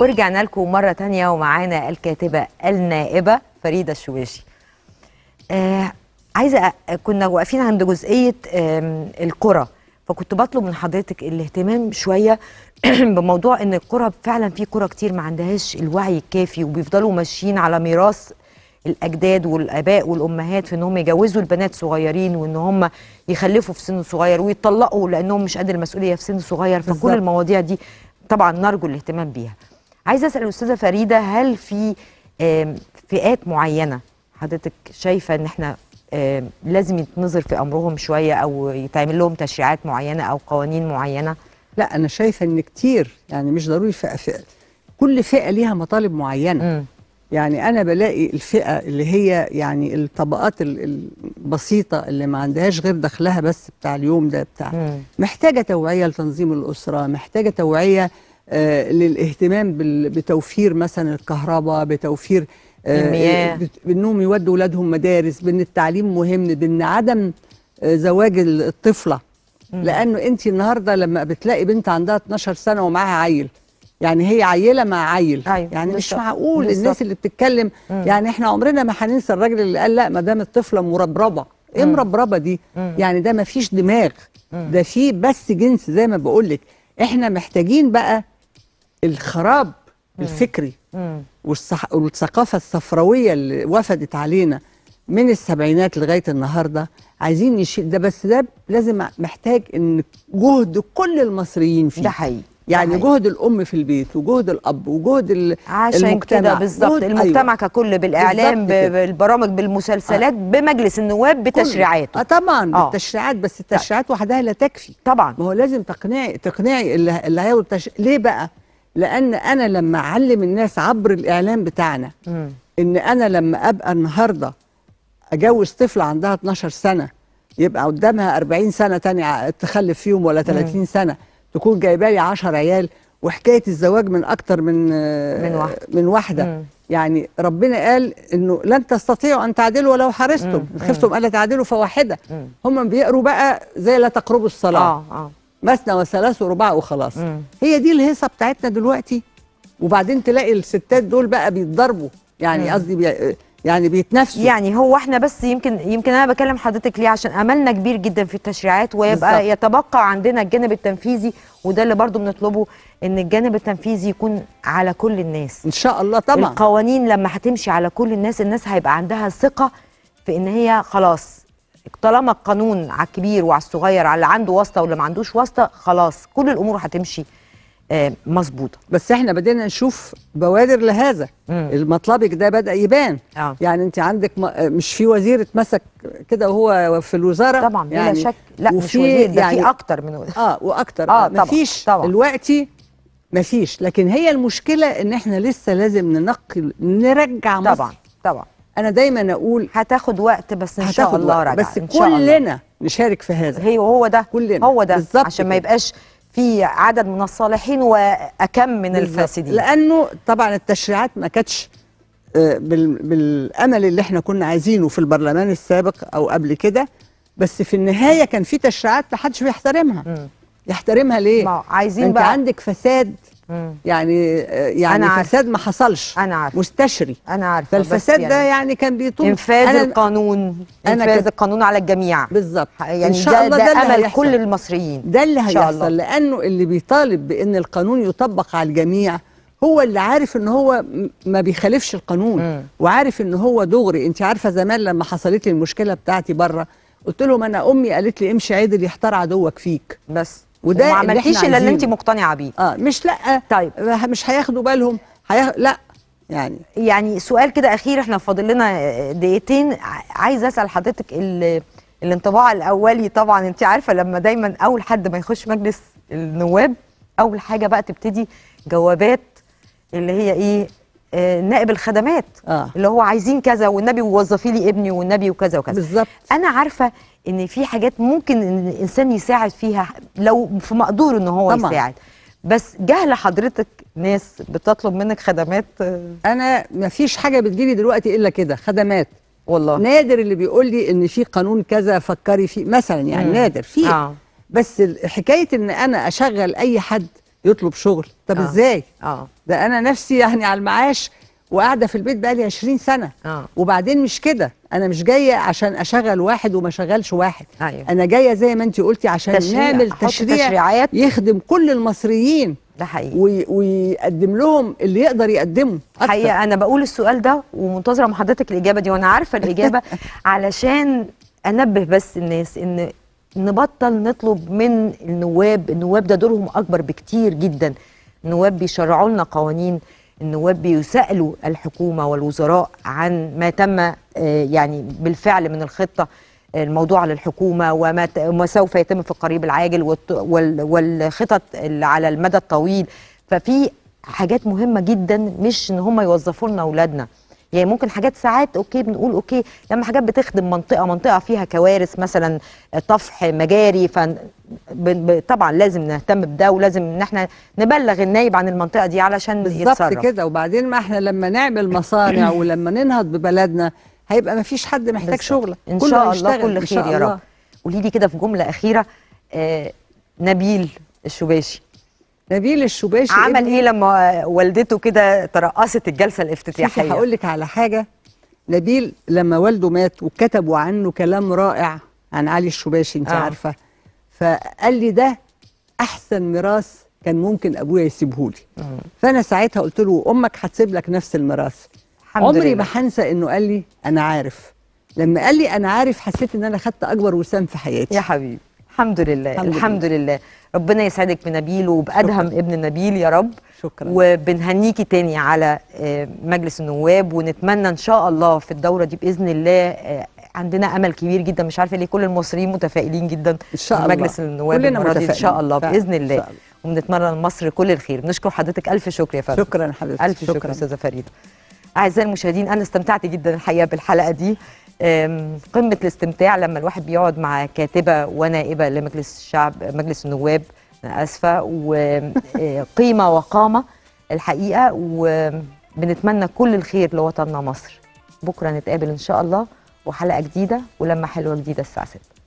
ورجعنا لكم مرة تانية ومعانا الكاتبة النائبة فريدة الشواشي آه عايزة كنا واقفين عند جزئية آه القرى فكنت بطلب من حضرتك الاهتمام شوية بموضوع ان القرى فعلا في قرى كتير ما عندهاش الوعي الكافي وبيفضلوا ماشيين على ميراث الاجداد والاباء والامهات في ان هم يجوزوا البنات صغيرين وان هم يخلفوا في سن صغير ويتطلقوا لانهم مش قادر المسؤوليه في سن صغير فكل المواضيع دي طبعا نرجو الاهتمام بيها عايزه اسال الاستاذه فريده هل في فئات معينه حضرتك شايفه ان احنا لازم يتنظر في امرهم شويه او يتعمل لهم تشريعات معينه او قوانين معينه لا انا شايفه ان كتير يعني مش ضروري فئه فئه كل فئه ليها مطالب معينه م. يعني انا بلاقي الفئه اللي هي يعني الطبقات البسيطه اللي ما عندهاش غير دخلها بس بتاع اليوم ده بتاع م. محتاجه توعيه لتنظيم الاسره محتاجه توعيه آه، للاهتمام بتوفير مثلا الكهرباء بتوفير آه، المياه آه، بانهم يودوا اولادهم مدارس بان التعليم مهم بان عدم زواج الطفله لانه انت النهارده لما بتلاقي بنت عندها 12 سنه ومعاها عيل يعني هي عيله مع عيل أيوة يعني بالزبط. مش معقول بالزبط. الناس اللي بتتكلم مم. يعني احنا عمرنا ما هننسى الراجل اللي قال لا ما دام الطفله مربربه ايه مربربه دي مم. يعني ده ما فيش دماغ مم. ده فيه بس جنس زي ما بقول لك احنا محتاجين بقى الخراب الفكري والثقافة الصفروية اللي وفدت علينا من السبعينات لغاية النهاردة عايزين نشيل ده بس ده لازم محتاج ان جهد كل المصريين فيه ده حقيقي يعني حقيقي. جهد الام في البيت وجهد الاب وجهد عشان المجتمع كده بالظبط المجتمع أيوة. ككل بالاعلام بالبرامج بالمسلسلات آه. بمجلس النواب بتشريعاته اه طبعا آه. بالتشريعات بس التشريعات وحدها لا تكفي طبعا ما هو لازم تقنعي تقنعي اللي, اللي ليه بقى لان انا لما اعلم الناس عبر الاعلام بتاعنا م. ان انا لما ابقى النهارده اجوز طفله عندها 12 سنه يبقى قدامها 40 سنه تانية تخلف فيهم ولا 30 م. سنه تكون جايبه لي 10 عيال وحكايه الزواج من اكتر من من واحده, من واحدة. يعني ربنا قال انه لن تستطيعوا ان تعدلوا ولو حرصتم خفتم الا تعدلوا فواحده هم بيقروا بقى زي لا تقربوا الصلاه آه آه. مثنى وثلاث ورباع وخلاص مم. هي دي الهيصه بتاعتنا دلوقتي وبعدين تلاقي الستات دول بقى بيتضربوا يعني قصدي بي... يعني بيتنافسوا يعني هو احنا بس يمكن يمكن انا بكلم حضرتك ليه عشان املنا كبير جدا في التشريعات ويبقى بالزبط. يتبقى عندنا الجانب التنفيذي وده اللي برضو بنطلبه ان الجانب التنفيذي يكون على كل الناس ان شاء الله طبعا القوانين لما هتمشي على كل الناس الناس هيبقى عندها ثقه في ان هي خلاص طالما القانون على الكبير وعلى الصغير على اللي عنده واسطه واللي ما عندوش واسطه خلاص كل الامور هتمشي آه، مظبوطه بس احنا بدينا نشوف بوادر لهذا مطلبك ده بدا يبان آه. يعني انت عندك آه، مش في وزير اتمسك كده وهو في الوزاره طبعا يعني بلا شك لا مش وزير ده يعني في اكتر من وزير. اه واكتر اه, آه طبعا مفيش طبعا دلوقتي مفيش لكن هي المشكله ان احنا لسه لازم ننقل نرجع مصر طبعا طبعا انا دايما اقول هتاخد وقت بس ان شاء الله رجع بس إن شاء كلنا الله. نشارك في هذا هي وهو ده كلنا هو ده عشان عشان ما يبقاش في عدد من الصالحين واكم من بالزبط. الفاسدين لانه طبعا التشريعات ما كانتش آه، بالامل اللي احنا كنا عايزينه في البرلمان السابق او قبل كده بس في النهايه كان في تشريعات حدش بيحترمها يحترمها ليه؟ ما عايزين انت بقى عندك فساد يعني آه، يعني أنا فساد ما حصلش انا عارف مستشري انا عارفه فالفساد ده يعني, يعني كان بيطول انفاذ أنا القانون انفاذ القانون على الجميع بالظبط يعني إن شاء ده, الله ده, ده امل هيحصل. كل المصريين ده اللي هيحصل لانه اللي بيطالب بان القانون يطبق على الجميع هو اللي عارف ان هو ما بيخالفش القانون مم. وعارف ان هو دغري انت عارفه زمان لما حصلت لي المشكله بتاعتي بره قلت لهم انا امي قالت لي امشي عدل يحتار عدوك فيك بس وده ما عملتيش الا اللي انت مقتنعه بيه اه مش لا طيب مش هياخدوا بالهم هياخد لا يعني يعني سؤال كده اخير احنا فاضل لنا دقيقتين عايزه اسال حضرتك الانطباع الاولي طبعا انت عارفه لما دايما اول حد ما يخش مجلس النواب اول حاجه بقى تبتدي جوابات اللي هي ايه آه، نائب الخدمات آه. اللي هو عايزين كذا والنبي ووظفي لي ابني والنبي وكذا وكذا بالظبط انا عارفه ان في حاجات ممكن إن الانسان يساعد فيها لو في مقدور ان هو طبعًا. يساعد بس جهل حضرتك ناس بتطلب منك خدمات انا ما فيش حاجه بتجيلي دلوقتي الا كده خدمات والله نادر اللي بيقول لي ان في قانون كذا فكري فيه مثلا يعني مم. نادر فيه آه. بس حكايه ان انا اشغل اي حد يطلب شغل طب آه. ازاي آه. ده انا نفسي يعني على المعاش وقاعده في البيت بقالي 20 سنه آه. وبعدين مش كده انا مش جايه عشان اشغل واحد وما اشغلش واحد أيوه. انا جايه زي ما انت قلتي عشان تشريع. نعمل تشريع تشريعات يخدم كل المصريين ده حقيقي وي... ويقدم لهم اللي يقدر يقدمه أكتر. حقيقه انا بقول السؤال ده ومنتظره من حضرتك الاجابه دي وانا عارفه الاجابه علشان انبه بس الناس ان نبطل نطلب من النواب النواب ده دورهم اكبر بكتير جدا النواب بيشرعوا لنا قوانين النواب بيسالوا الحكومه والوزراء عن ما تم آه، يعني بالفعل من الخطه آه، الموضوع للحكومه وما سوف يتم في القريب العاجل والخطط على المدى الطويل ففي حاجات مهمه جدا مش ان هم يوظفوا لنا اولادنا يعني ممكن حاجات ساعات اوكي بنقول اوكي لما حاجات بتخدم منطقه منطقه فيها كوارث مثلا طفح مجاري ف طبعا لازم نهتم بده ولازم ان احنا نبلغ النايب عن المنطقه دي علشان يتصرف بالظبط كده وبعدين ما احنا لما نعمل مصانع ولما ننهض ببلدنا هيبقى ما فيش حد محتاج شغله ان شاء الله كل خير يا رب قولي لي كده في جمله اخيره آه نبيل الشباشي نبيل الشباشي عمل ايه لما والدته كده ترقصت الجلسه الافتتاحيه هقول لك على حاجه نبيل لما والده مات وكتبوا عنه كلام رائع عن علي الشباشي انت آه. عارفه فقال لي ده احسن ميراث كان ممكن ابويا يسيبه لي آه. فانا ساعتها قلت له امك هتسيب لك نفس الميراث عمري ما هنسى انه قال لي انا عارف لما قال لي انا عارف حسيت ان انا خدت اكبر وسام في حياتي يا حبيبي الحمد لله الحمد, الحمد لله. لله ربنا يسعدك بنبيل وبادهم شكرا. ابن نبيل يا رب شكرا وبنهنيكي تاني على آه، مجلس النواب ونتمنى ان شاء الله في الدوره دي باذن الله آه، عندنا امل كبير جدا مش عارفه ليه كل المصريين متفائلين جدا ان شاء الله مجلس النواب كلنا متفائلين ان شاء الله باذن الله, الله. وبنتمنى لمصر كل الخير بنشكر حضرتك الف شكر يا فندم شكرا حضرتك الف شكر استاذه فريده اعزائي المشاهدين انا استمتعت جدا الحقيقه بالحلقه دي قمه الاستمتاع لما الواحد بيقعد مع كاتبه ونائبه لمجلس الشعب مجلس النواب انا اسفه وقيمه وقامه الحقيقه وبنتمنى كل الخير لوطننا مصر بكره نتقابل ان شاء الله وحلقه جديده ولما حلوه جديده الساعه 6